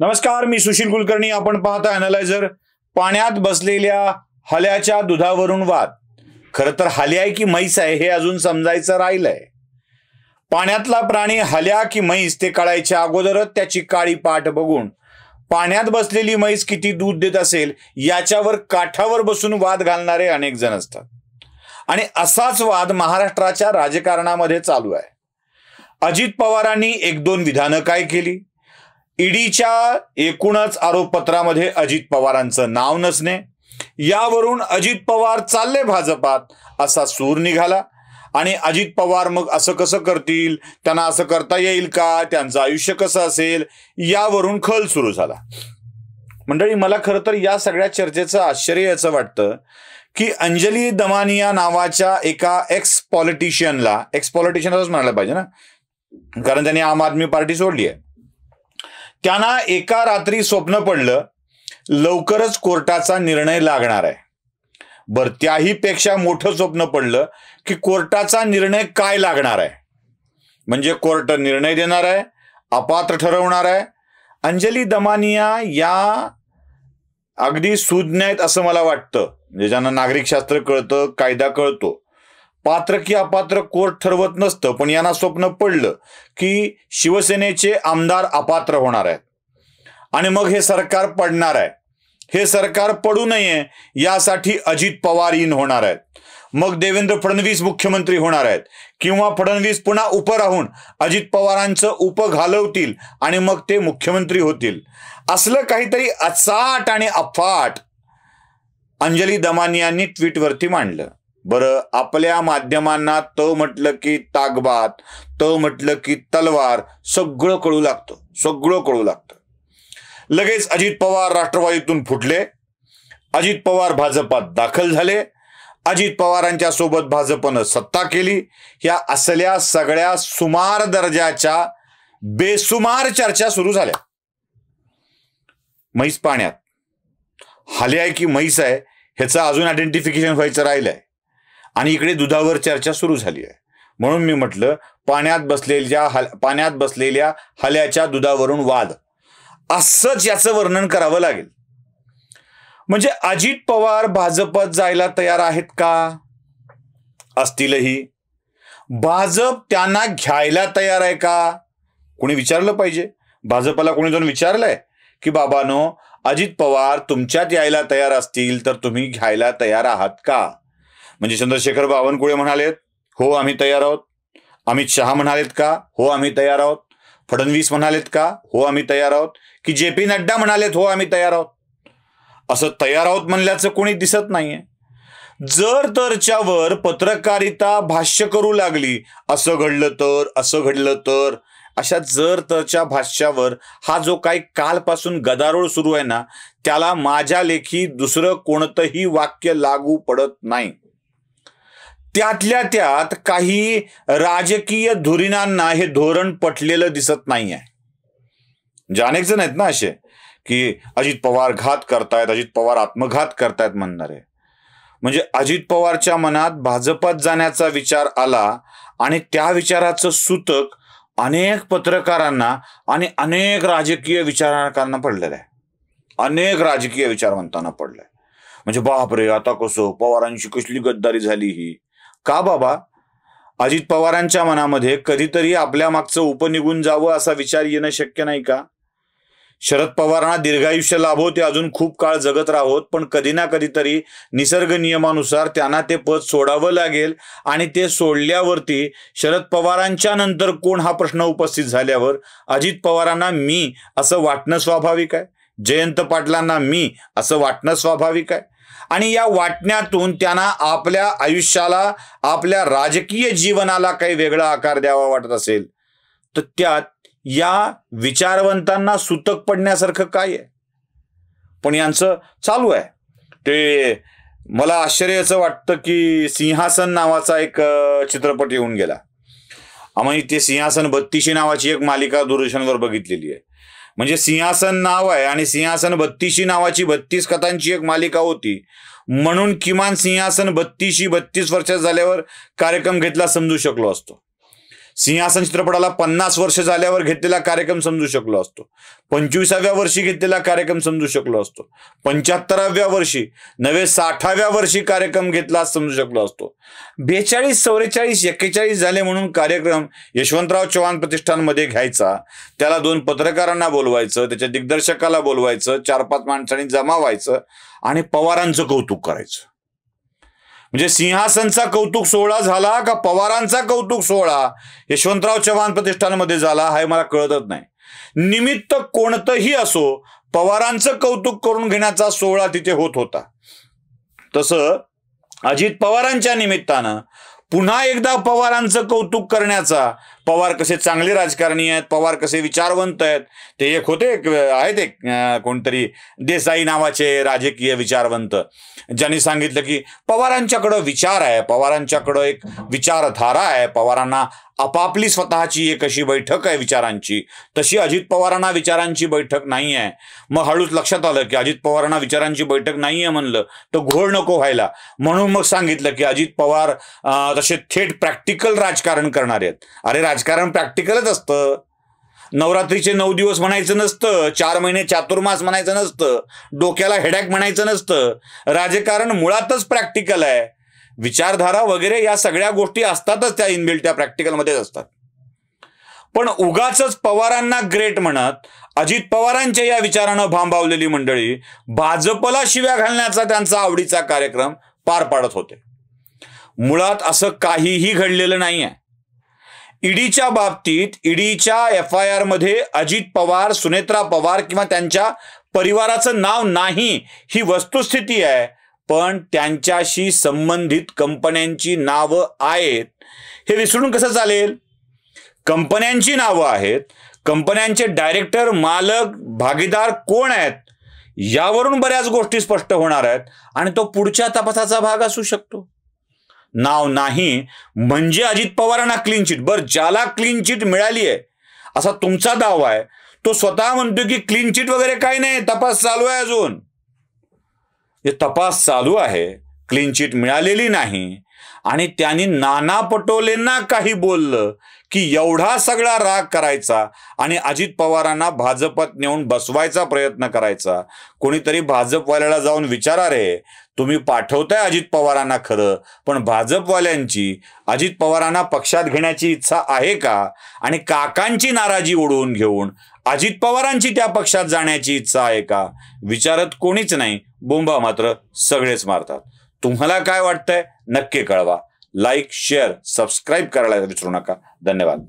नमस्कार मी सुशील कुलकर्णी आपण पाहता अनालायझर पाण्यात बसलेल्या हल्याच्या दुधावरून वाद खर तर हल्या की म्हैस आहे हे अजून समजायचं राहिलंय पाण्यातला प्राणी हल्या की म्हैस ते कळायच्या अगोदरच त्याची काळी पाठ बघून पाण्यात बसलेली म्हैस किती दूध देत असेल याच्यावर काठावर बसून वाद घालणारे अनेक जण असतात आणि असाच वाद महाराष्ट्राच्या राजकारणामध्ये चालू आहे अजित पवारांनी एक दोन विधानं काय केली ईडीच्या एकूणच आरोपपत्रामध्ये अजित पवारांचं नाव नसणे यावरून अजित पवार चालले भाजपात असा सूर निघाला आणि अजित पवार मग असं कसं करतील त्यांना असं करता येईल का त्यांचं आयुष्य कसं असेल यावरून खल सुरू झाला मंडळी मला खरं तर या सगळ्या चर्चेचं आश्चर्य याचं वाटतं की अंजली दमानिया नावाच्या एका एक्स पॉलिटिशियनला एक्स असंच म्हणायला पाहिजे ना कारण त्यांनी आम आदमी पार्टी सोडली आहे त्यांना एका रात्री स्वप्न पडलं लवकरच कोर्टाचा निर्णय लागणार आहे बरं त्याही पेक्षा मोठं स्वप्न पडलं की कोर्टाचा निर्णय काय लागणार आहे म्हणजे कोर्ट निर्णय देणार आहे अपात्र ठरवणार आहे अंजली दमानिया या अगदी सुज्ञ आहेत असं मला वाटतं म्हणजे ज्यांना नागरिकशास्त्र कळतं कायदा कळतो पात्र की अपात्र कोर्ट ठरवत नसतं पण यांना स्वप्न पडलं की शिवसेनेचे आमदार अपात्र होणार आहेत आणि मग हे सरकार पडणार आहे हे सरकार पडू नये यासाठी अजित पवार इन होणार आहेत मग देवेंद्र फडणवीस मुख्यमंत्री होणार आहेत किंवा फडणवीस पुन्हा उप राहून अजित पवारांचं उप घालवतील आणि मग ते मुख्यमंत्री होतील असलं काहीतरी अचाट आणि अफाट अंजली यांनी ट्विटवरती मांडलं बरं आपल्या माध्यमांना त म्हटलं की तागबात त म्हटलं की तलवार सगळं कळू लागतं सगळं कळू लागतं लगेच अजित पवार राष्ट्रवादीतून फुटले अजित पवार भाजपात दाखल झाले अजित पवारांच्या सोबत भाजपनं सत्ता केली या असल्या सगळ्या सुमार दर्जाच्या बेसुमार चर्चा सुरू झाल्या म्हैस पाण्यात हाले आहे की म्हैस आहे ह्याचं अजून आयडेंटिफिकेशन व्हायचं राहिलंय आणि इकडे दुधावर चर्चा सुरू झाली आहे म्हणून मी म्हटलं पाण्यात बसलेल्या हल पाण्यात बसलेल्या हल्याच्या दुधावरून वाद असंच याचं वर्णन करावं लागेल म्हणजे अजित पवार भाजपत जायला तयार आहेत का असतीलही भाजप त्यांना घ्यायला तयार आहे का कोणी विचारलं पाहिजे भाजपाला कोणी जाऊन विचारलंय की बाबानो अजित पवार तुमच्यात यायला तयार असतील तर तुम्ही घ्यायला तयार आहात का म्हणजे चंद्रशेखर बावनकुळे म्हणालेत हो आम्ही तयार आहोत अमित शहा म्हणालेत का हो आम्ही तयार आहोत फडणवीस म्हणालेत का हो आम्ही तयार आहोत की जे पी नड्डा म्हणालेत हो आम्ही तयार आहोत असं तयार आहोत म्हणल्याचं कोणी दिसत नाहीये जर तरच्यावर पत्रकारिता भाष्य करू लागली असं घडलं तर असं घडलं तर अशा जर तरच्या भाष्यावर हा जो काही कालपासून गदारोळ सुरू आहे ना त्याला माझ्या लेखी दुसरं कोणतंही वाक्य लागू पडत नाही त्यातल्या त्यात काही राजकीय धुरीणांना हे धोरण पटलेलं दिसत नाही आहे जे म्हणजे अनेक जण आहेत ना असे की अजित पवार घात करतायत अजित पवार आत्मघात करतायत म्हणणारे म्हणजे अजित पवारच्या मनात भाजपात जाण्याचा विचार आला आणि त्या विचाराचं सूतक अनेक पत्रकारांना आणि अनेक राजकीय विचारकांना पडलेलं आहे अनेक राजकीय विचारवंतांना पडलंय म्हणजे बापरे आता कसो पवारांशी कसली गद्दारी झाली ही का बाबा अजित पवारांच्या मनामध्ये कधीतरी आपल्या मागचं उपनिगून जावं असा विचार येणं शक्य नाही का शरद पवारांना दीर्घायुष्य लाभो ते अजून खूप काळ जगत राहोत पण कधी ना कधीतरी निसर्ग नियमानुसार त्यांना ते पद सोडावं लागेल आणि ते सोडल्यावरती शरद पवारांच्या नंतर कोण हा प्रश्न उपस्थित झाल्यावर अजित पवारांना मी असं वाटणं स्वाभाविक आहे जयंत पाटलांना मी असं वाटणं स्वाभाविक आहे आणि या वाटण्यातून त्यांना आपल्या आयुष्याला आपल्या राजकीय जीवनाला काही वेगळा आकार द्यावा वाटत असेल तर त्यात या विचारवंतांना सुतक पडण्यासारखं काय आहे पण यांचं चालू आहे ते मला आश्चर्याचं वाटतं की सिंहासन नावाचा एक चित्रपट येऊन गेला आम्ही ते सिंहासन बत्तीशी नावाची एक मालिका दूरदर्शनवर बघितलेली आहे म्हणजे सिंहासन नाव आहे आणि सिंहासन बत्तीशी नावाची बत्तीस कथांची एक मालिका होती म्हणून किमान सिंहासन बत्तीशी बत्तीस वर्ष झाल्यावर कार्यक्रम घेतला समजू शकलो असतो सिंहासन चित्रपटाला पन्नास वर्ष झाल्यावर घेतलेला कार्यक्रम समजू शकलो असतो पंचवीसाव्या वर्षी घेतलेला कार्यक्रम समजू शकलो असतो पंच्याहत्तराव्या वर्षी नवे साठाव्या वर्षी कार्यक्रम घेतला समजू शकलो असतो बेचाळीस चौवेचाळीस एक्केचाळीस झाले म्हणून कार्यक्रम यशवंतराव चव्हाण प्रतिष्ठानमध्ये घ्यायचा त्याला दोन पत्रकारांना बोलवायचं त्याच्या दिग्दर्शकाला बोलवायचं चार पाच माणसांनी जमा व्हायचं आणि पवारांचं कौतुक करायचं म्हणजे सिंहासनचा कौतुक सोहळा झाला का पवारांचा कौतुक सोहळा यशवंतराव चव्हाण प्रतिष्ठानमध्ये झाला हे मला कळतच नाही निमित्त कोणतंही असो पवारांचं कौतुक करून घेण्याचा सोहळा तिथे होत होता तस अजित पवारांच्या निमित्तानं पुन्हा एकदा पवारांचं कौतुक करण्याचा पवार कसे चांगले राजकारणी आहेत पवार कसे विचारवंत आहेत ते एक होते आहेत एक कोणतरी देसाई नावाचे राजकीय विचारवंत ज्यांनी सांगितलं की पवारांच्याकडं विचार आहे पवारांच्याकडं एक विचारधारा आहे पवारांना आपापली स्वतःची एक अशी बैठक आहे विचारांची तशी अजित पवारांना विचारांची बैठक नाही आहे मग हळूच लक्षात आलं की अजित पवारांना विचारांची बैठक नाही आहे म्हणलं तर घोळ नको व्हायला म्हणून मग सांगितलं की अजित पवार तसे थेट प्रॅक्टिकल राजकारण करणारे आहेत अरे राजकारण प्रॅक्टिकलच असतं नवरात्रीचे नऊ दिवस म्हणायचं नसतं चार महिने चातुर्मास म्हणायचं नसतं डोक्याला हेडॅक म्हणायचं नसतं राजकारण मुळातच प्रॅक्टिकल आहे विचारधारा वगैरे या सगळ्या गोष्टी असतातच त्या इनबिल्ट त्या प्रॅक्टिकलमध्येच असतात पण उगाच पवारांना ग्रेट म्हणत अजित पवारांच्या या विचारानं भांबावलेली मंडळी भाजपला शिव्या घालण्याचा त्यांचा आवडीचा कार्यक्रम पार पाडत होते मुळात असं काहीही घडलेलं नाही आहे ईडीच्या बाबतीत ईडीच्या एफ आय आर मध्ये अजित पवार सुनेत्रा पवार किंवा त्यांच्या परिवाराचं नाव नाही ही वस्तुस्थिती आहे पण त्यांच्याशी संबंधित कंपन्यांची नावं आहेत हे विसरून कसं चालेल कंपन्यांची नावं आहेत कंपन्यांचे डायरेक्टर मालक भागीदार कोण आहेत यावरून बऱ्याच गोष्टी स्पष्ट होणार आहेत आणि तो पुढच्या तपासाचा भाग असू शकतो नाव नाही म्हणजे अजित पवारांना क्लीन चिट बर ज्याला क्लीन चिट मिळाली आहे असा तुमचा दावा आहे तो स्वतः म्हणतो की क्लीन चिट वगैरे काही नाही तपास चालू आहे अजून हे तपास चालू आहे क्लीन चिट मिळालेली नाही आणि त्यांनी नाना पटोलेंना काही बोललं की एवढा सगळा राग करायचा आणि अजित पवारांना भाजपात नेऊन बसवायचा प्रयत्न करायचा कोणीतरी भाजपवाल्याला जाऊन विचारा रे तुम्ही पाठवताय अजित पवारांना खरं पण भाजपवाल्यांची अजित पवारांना पक्षात घेण्याची इच्छा आहे का आणि काकांची नाराजी ओढवून घेऊन अजित पवारांची त्या पक्षात जाण्याची इच्छा आहे का विचारत कोणीच नाही बोंबा मात्र सगळेच मारतात तुम्हाला काय वाटतंय नक्की कळवा लाईक शेअर सबस्क्राईब करायला विसरू नका धन्यवाद